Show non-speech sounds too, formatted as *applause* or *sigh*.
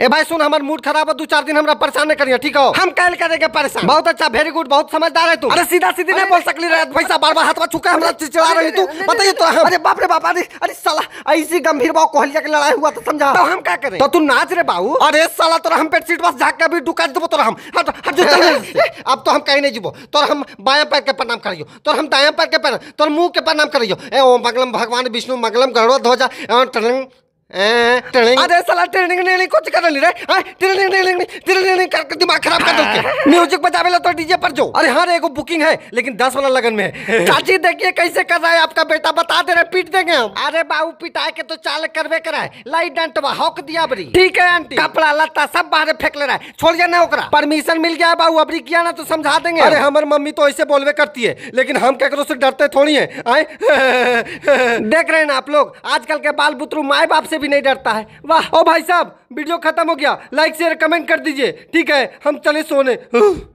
ए भाई सुन हमारे मूड खराब है दो चार दिन हमरा परेशान नहीं करिए ठीक हो हम कल करेंगे परेशान बहुत अच्छा वेरी गुड बहुत समझदार है तू अरे सीधा सीधी नहीं बोल सकली रे पैसा बार बार हाथ में चुका हमरा चिल्ला रही तू बताइए तो हम अरे बाप रे बाप अरे अरे साला ऐसी गंभीर बात कोहलिया की लड़ाई हुआ तो समझा तो हम क्या करें तो तू नाच रे बाबू अरे साला तोरा हम पेट सीट बस झाक के भी दुकान दबो तोरा हम हट हट जो *laughs* अब तो हम कहीं नहीं जीवो तोरा हम बायां पैर के प्रणाम करियो तोरा हम दायां पैर के प्रणाम तोरा मुंह के प्रणाम करियो ए ओम मंगलम भगवान विष्णु मंगलम गरुड़ ध्वजा टलंग कुछ कर करके दिमाग खराब कर म्यूजिक बजावे तो डीजे पर जो अरे हाँ बुकिंग है लेकिन दस वाला लगन में चाची देखिए कैसे कर रहा है आपका बेटा बता दे रहे पीट देंगे हम अरे बाबू पिटाए के तो चाल करवे कराए लाइट डांट हॉक दिया बरी ठीक है आंटी कपड़ा लत्ता सब बाहर फेंक ले रहा है छोड़ ना ओकरा परमिशन मिल गया बाबू अबरी किया ना तो समझा देंगे अरे हमारे मम्मी तो ऐसे बोलवे करती है लेकिन हम ककरो से डरते थोड़ी है देख रहे ना आप लोग आजकल के बाल बुतरू माए बाप से भी नहीं डरता है वाह ओ भाई साहब वीडियो खत्म हो गया लाइक शेयर कमेंट कर दीजिए ठीक है हम चले सोने